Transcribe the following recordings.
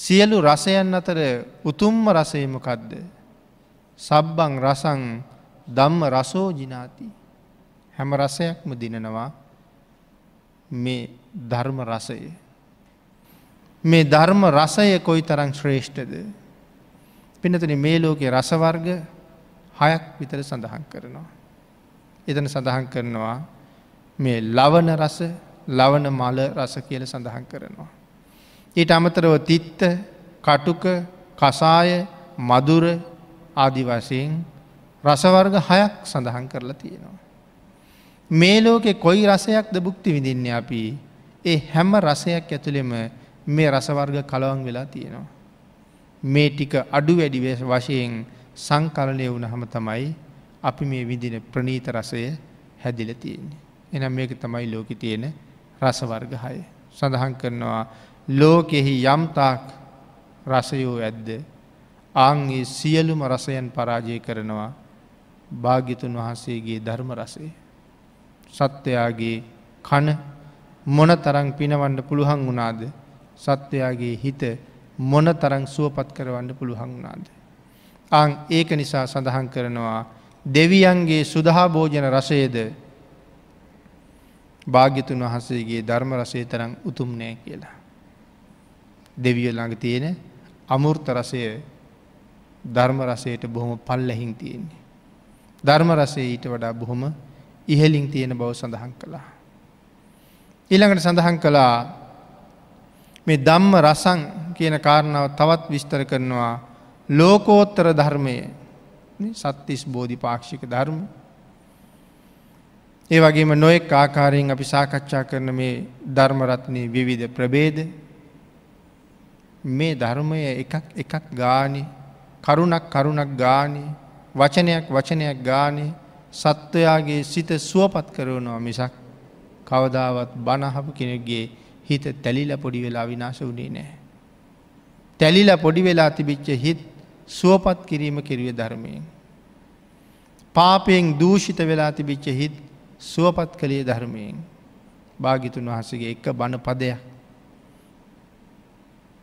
සියලු රසයන් අතර උතුම්ම රසයමකක්ද. සබ්බං රසං දම්ම රසෝ ජිනාති. හැම රසයක්ම දිනනවා මේ ධර්ම රසය. මේ ධර්ම රසය කොයි තරං ශ්‍රේෂ්ඨද. පිනතන මේ ලෝකයේ රසවර්ග හයක් විතර සඳහන් කරනවා. එතන සඳහන් කරනවා මේ ලවන රස ලවන මල රස කියල සඳහන් කරනවා. ඊට අමතරව තිත්ත කටුක කසාය මදුර ආදිවශයෙන් රසවර්ග හයක් සඳහන් කරලා තියෙනවා. මේ ලෝකෙ කොයි රසයක් ද බුක්ති විඳින්න අපි ඒ හැම රසයක් ඇතුළෙම මේ රසවර්ග කලවන් වෙලා තියෙනවා. මේ ටික අඩු වැඩි වශයෙන් සංකලනය වුණහම තමයි අපි මේ විඳින ප්‍රනීත රසය හැදිල තියෙන්නේ. එනම් මේක තමයි ලෝකෙ තියෙන රසවර්ග හය. සඳහන් කරනවා ලෝකෙහි යම්තාක් රසයෝ ඇද්ද ආංගේ සියලුම රසයන් පරාජය කරනවා භාගිතුන් වහන්සේගේ ධර්ම රසේ. සත්‍යයාගේ කන මොන තරං පිනවන්න පුළුහන් වුණාද සත්‍යයාගේ හිත මොන තරං සුවපත් කරවන්න පුළුහන් වුණාද. ආං ඒක නිසා සඳහන් කරනවා දෙවියන්ගේ සුදහා භෝජන රසයේද භාග්‍යතුන් වහන්සේගේ ධර්ම රසේ තරම් උතුම් නෑ කියලා. දෙවිය ළඟ තියෙන අමෘත රසය ධර්ම රසයට බොහොම පල්ලැහින් තියෙන්නේ. ධර්ම රසේ ඊට වඩා බොහොම ඉහලින් තියෙන බව සඳහන් කළා. ඊළඟට සඳහන් කළා මේ ධම්ම රසං කියන කාරණාව තවත් විස්තර කරනවා ලෝකෝත්තර ධර්මය සත්තිස් බෝධි පාක්ෂික ධර්ම ඒ වගේම නොයෙක් ආකාරයෙන් අපි සාකච්ඡා කරන මේ ධර්මරත්නය විවිධ ප්‍රබේද මේ ධර්මය එකක් එකක් ගානේ කරුණක් කරුණක් ගානේ වචනයක් වචනයක් ගානේ සත්වයාගේ සිත සුවපත් කරවනවා මිසක් කවදාවත් බණහපු කෙනෙක්ගේ හිත තැලිල පොඩි වෙලා විනාශ වුණේ නෑ. තැලිල පොඩි වෙලා තිබිච්ච හිත් සුවපත් කිරීම කිරුවේ ධර්මයෙන්. පාපයෙන් දූෂිත වෙලා තිබිච්ච හිත් සුවපත් කළේ ධර්මයෙන්. භාගිතුන් වහසගේ එක බණ පදයක්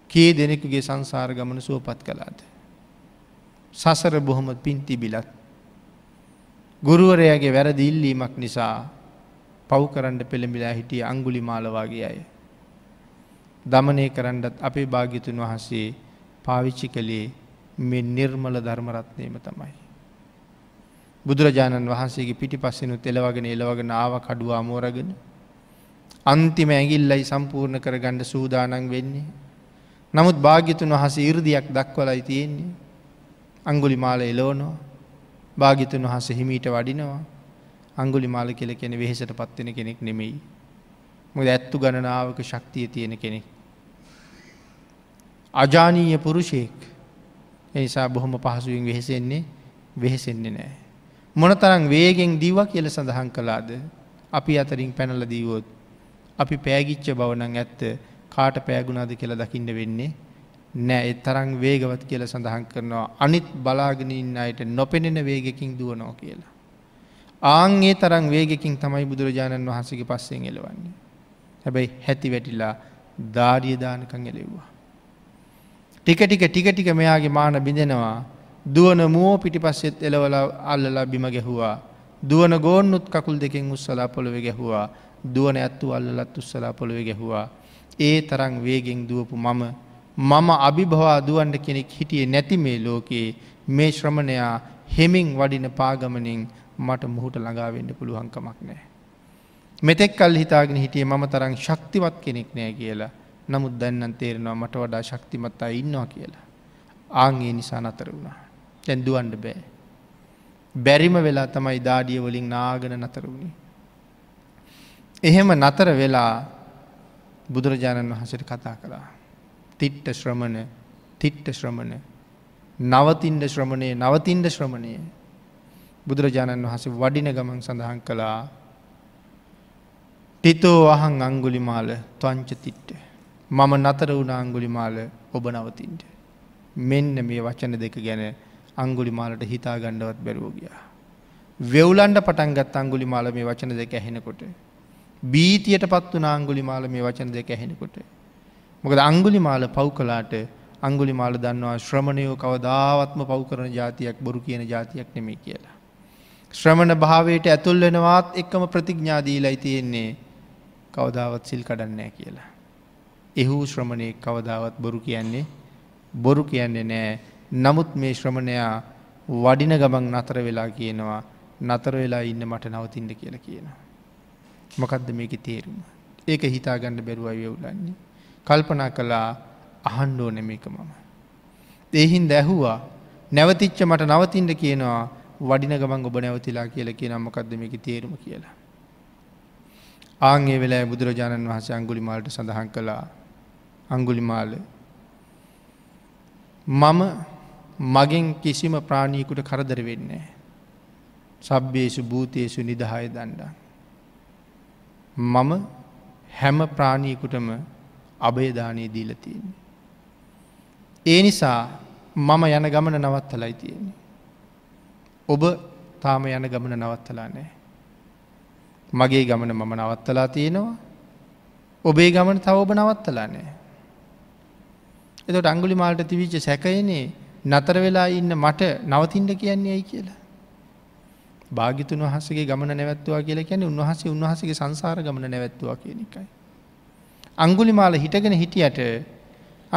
කේ දෙනෙකුගේ සංසාර ගමන සුවපත් කළාද. සසර බොහොම පින්ති බිලත්. ගුරුවරයාගේ වැරදි ඉල්ලීමක් නිසා පව්කරන්ඩ පෙළඹිලා හිටිය අංගුලි මාලවාගේ අය. දමනය කරන්නත් අපේ භාගිතුන් වහන්සේ පාවිච්චි කළේ මෙ නිර්මල ධර්මරත්නයම තමයි. බුදුරජාණන් වහන්සේගේ පිටි පස්සෙනු තෙලවගෙන එලවගෙන ආව කඩුවා මෝරගෙන අන්තිම ඇගිල්ලයි සම්පූර්ණ කරගණ්ඩ සූදානන් වෙන්නේ නමුත් භාගිතුන් වහස ඉරදියක් දක්වලයි තියෙන්නේ. අංගුලි මාල එලෝනෝ භාගිතුන් වහස හිමීට වඩිනවා අංගුලි මාල කෙල කෙන වෙහෙසට පත්වෙන කෙනෙක් නෙමෙයි. මොද ඇත්තු ගණනාවක ශක්තිය තියෙන කෙනෙක්. අජානීය පුරුෂයෙක් එනිසා බොහොම පහසුවෙන් වෙහෙසෙන්නේ වෙහෙසෙන්නේ නෑ. මොනතරං වේගෙන් දීව කියල සඳහන් කලාද අපි අතරින් පැනල දීවොත් අපි පෑගිච්ච බවනං ඇත්ත කාට පෑගුණාද කියලා දකින්න වෙන්නේ නෑ එත් තරං වේගවත් කියල සඳහන් කරනවා අනිත් බලාගෙනන්න අයට නොපෙනෙන වේගකින් දුවනෝ කියලා. ආංගේ තරං වේගකින් තමයි බුදුරජාණන් වහන්සගේ පස්සෙන් එලවන්නේ. හැබැයි හැති වැටිලා ධාරියදානකං එලෙව්වා. ටික ටික ටික ටික මෙයාගේ මාන බිඳෙනවා දුවන මුවෝ පිටිපස්සෙත් එලවල අල්ලලා බිම ගැහුවා. දුවන ගෝනුත් කකුල් දෙකෙන් උස්සලා පොළොවෙ ගැහුවා දුවන ඇත්තු අල්ලත් උස්සලා පොළොවෙ ගැහුවා ඒ තරං වේගෙන් දුවපු මම මම අභිභවා දුවන්ට කෙනෙක් හිටියේ නැති මේ ලෝකයේ මේ ශ්‍රමණයා හෙමින් වඩින පාගමනින් මට මුහුට ළඟාවෙන්න පුළුවන්කමක් නෑ. මෙතෙක් කල් හිතාගෙන හිටිය මම තරං ශක්තිවත් කෙනෙක් නෑ කියලා නමුත් දැන්නන් තේරෙනවා මට වඩා ශක්තිමත් අයි ඉන්නවා කියලා. ආංගේ නිසා නතර වුණා. තැන් දුවන්ඩ බෑ. බැරිම වෙලා තමයි දාඩිය වලින් නාගෙන නතර වුණේ. එහෙම නතර වෙලා බුදුරජාණන් වහන්සට කතා කළා. තිට්ට ශ්‍රමණ තිට්ට ශ්‍රමණ නවතින්ඩ ශ්‍රමණය නවතින්ඩ ශ්‍රමණය බුදුරජාණන් වහසේ වඩින ගමන් සඳහන් කළා ටිතෝ අහන් අංගුලි මාල තුවංච තිට්ට මම නතර වුණ අංගුලි මාල ඔබ නවතින්ට මෙන්න මේ වචන දෙක ගැන අංගුලි මාලට හිතා ගණ්ඩවත් බැරෝගයා. වෙව්ලන්ඩ පටන්ගත් අංගුලි මාල මේ වචන දෙක ඇහෙනකොට බීතියට පත් වන අංගුලි මාල මේ වචන දෙක ඇහෙනකොට. මොකද අංගුලි මාල පව් කලාට අංගුලි මාල දන්නවා ශ්‍රමණයෝ කවදාවත්ම පව් කරන ජාතියක් බොරු කියන ජාතියක් නෙමේ කියලා. ශ්‍රමණ භාවයට ඇතුල් වෙනවාත් එක්කම ප්‍රතිඥාදීලයි තියෙන්නේ කවදාවත් සිල් කඩන්නෑ කියලා. එහූ ශ්‍රමණය කවදාවත් බොරු කියන්නේ බොරු කියන්නේ නෑ නමුත් මේ ශ්‍රමණයා වඩින ගමන් නතර වෙලා කියනවා නතර වෙලා ඉන්න මට නවතින්ට කියලා කියනවා. මොකක්ද මේක තේරුම. ඒක හිතාගන්න බැරුව අයවුලන්නේ. කල්පනා කලා අහන්ඩෝන මේක මම. දෙහින් දැහුවා නැවතිච්ච මට නවතින්ට කියනවා වඩින ගමන් ඔබ නැවතිලා කියල කිය නම්මකක්ද මේක තේරුම කියලා. ආංගේ වෙලා බුදුරජාණන් වහස අංගුලි මාල්ට සඳහන් කළා අංගුලි මාල මම මගෙන් කිසිම ප්‍රාණීකුට කරදර වෙන්නේ. සබ්‍යේසු භූතයේසු නිදහය දණ්ඩා. මම හැම ප්‍රාණීකුටම අභයධානය දීලතියෙන්. ඒ නිසා මම යන ගමන නවත්තලයි තියෙන්නේ. ඔබ තාම යන ගමන නවත්තලා නෑ. මගේ ගමන මම නවත්තලා තියෙනවා ඔබේ ගමන තවබ නවත්තලා නෑ. එතට අංගුලි මාල්ට තිවිච්ච සැකයනේ නතර වෙලා ඉන්න මට නවතින්ට කියන්නේ ඇයි කියලා. භාගිතුන් වහසගේ ගමන නැවැත්තුවා කියල කියැන උන්වහසේ උන්වහසගේ සංසාර ගමන නැවැත්තුවා කියන එකයි. අංගුලි මාල හිටගෙන හිටියට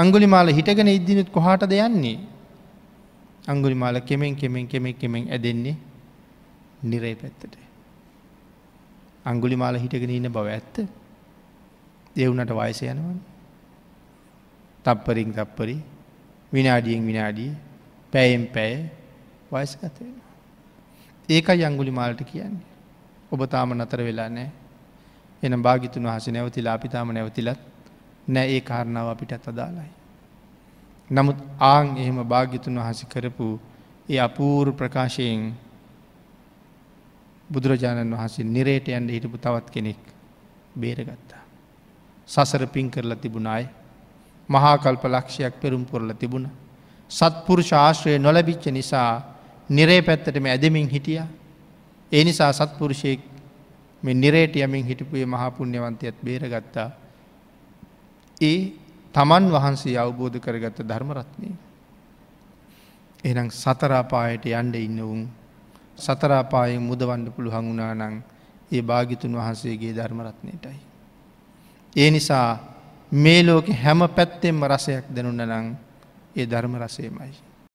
අංගුලි මාල හිටගෙන ඉදදිනුත් කොහට දෙයන්නේ. අංගුලි මාල කෙමෙන් කෙමෙන් කෙමෙක් කෙමෙන් ඇදෙන්නේ නිරේ පැත්තට. අංගුලි මාල හිටගෙන ඉන්න බව ඇත්ත දෙවුනට වයස යනවන්. තප්පරින් තප්පරි විනාඩියෙන් විනාඩිය පැයෙන් පැය වයස්කතයෙන. ඒකයි අංගුලි මාල්ට කියන්නේ. ඔබ තාම නතර වෙලා නෑ එන භාගිතුන් වහස නැවතිලා අපිතාම නැවතිලත් නෑ ඒ කාරණාව අපිටත් අදාලයි. නමුත් ආං එහෙම භාගිතුන් වහස කරපු ඒ අපූර් ප්‍රකාශයෙන් බුදුරජාණන් වහන්සේ නිරේට යන්න හිටපු තවත් කෙනෙක් බේරගත්තා. සසර පින් කරලා තිබුණයි මහාකල්ප ලක්ෂයක් පෙරුම් පුරල තිබුණ. සත්පුරු ශාශ්‍රය නොලබිච්ච නිසා නිරේ පැත්තටම ඇදමින් හිටිය. ඒ නිසා සත්පුරුෂයෙක් මෙ නිරේට යමින් හිටිපුේ මහපුුණ්‍යවන්තයත් බේරගත්තා. ඒ තමන් වහන්සේ අවබෝධ කරගත්ත ධර්මරත්නය. එනම් සතරාපායට යන්ඩ ඉන්නවුන් සතරාපායෙන් මුදවන්ඩ පුළු හඟුනානං ඒ භාගිතුන් වහන්සේගේ ධර්මරත්නයටයි. ඒ නිසා මේ ලෝක හැම පැත්තෙම රසයක් දැනුන්න නං ඒ ධර්ම රසේමයි.